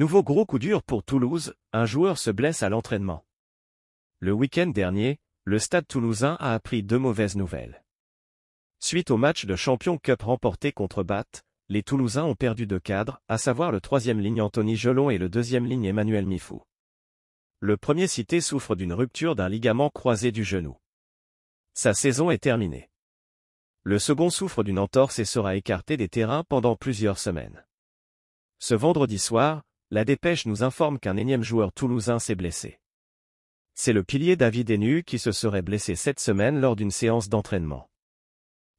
Nouveau gros coup dur pour Toulouse, un joueur se blesse à l'entraînement. Le week-end dernier, le stade toulousain a appris deux mauvaises nouvelles. Suite au match de Champion Cup remporté contre Bath, les Toulousains ont perdu deux cadres, à savoir le troisième ligne Anthony Gelon et le deuxième ligne Emmanuel Mifou. Le premier cité souffre d'une rupture d'un ligament croisé du genou. Sa saison est terminée. Le second souffre d'une entorse et sera écarté des terrains pendant plusieurs semaines. Ce vendredi soir, la dépêche nous informe qu'un énième joueur toulousain s'est blessé. C'est le pilier David Enu qui se serait blessé cette semaine lors d'une séance d'entraînement.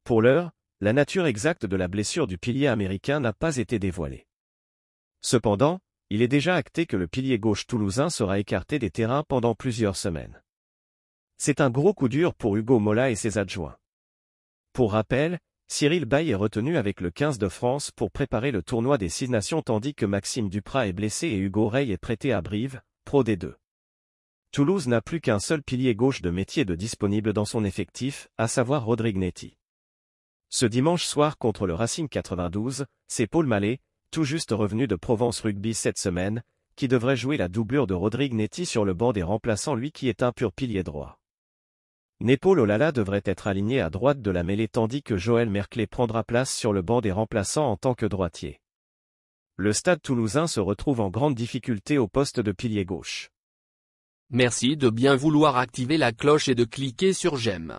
Pour l'heure, la nature exacte de la blessure du pilier américain n'a pas été dévoilée. Cependant, il est déjà acté que le pilier gauche toulousain sera écarté des terrains pendant plusieurs semaines. C'est un gros coup dur pour Hugo Mola et ses adjoints. Pour rappel, Cyril Bay est retenu avec le 15 de France pour préparer le tournoi des Six Nations tandis que Maxime Duprat est blessé et Hugo Rey est prêté à Brive, pro des deux. Toulouse n'a plus qu'un seul pilier gauche de métier de disponible dans son effectif, à savoir Rodrigue Netti. Ce dimanche soir contre le Racing 92, c'est Paul Mallet, tout juste revenu de Provence Rugby cette semaine, qui devrait jouer la doublure de Rodrigue Netti sur le banc des remplaçants lui qui est un pur pilier droit. Nepo Lolala devrait être aligné à droite de la mêlée tandis que Joël Merclé prendra place sur le banc des remplaçants en tant que droitier. Le stade toulousain se retrouve en grande difficulté au poste de pilier gauche. Merci de bien vouloir activer la cloche et de cliquer sur j'aime.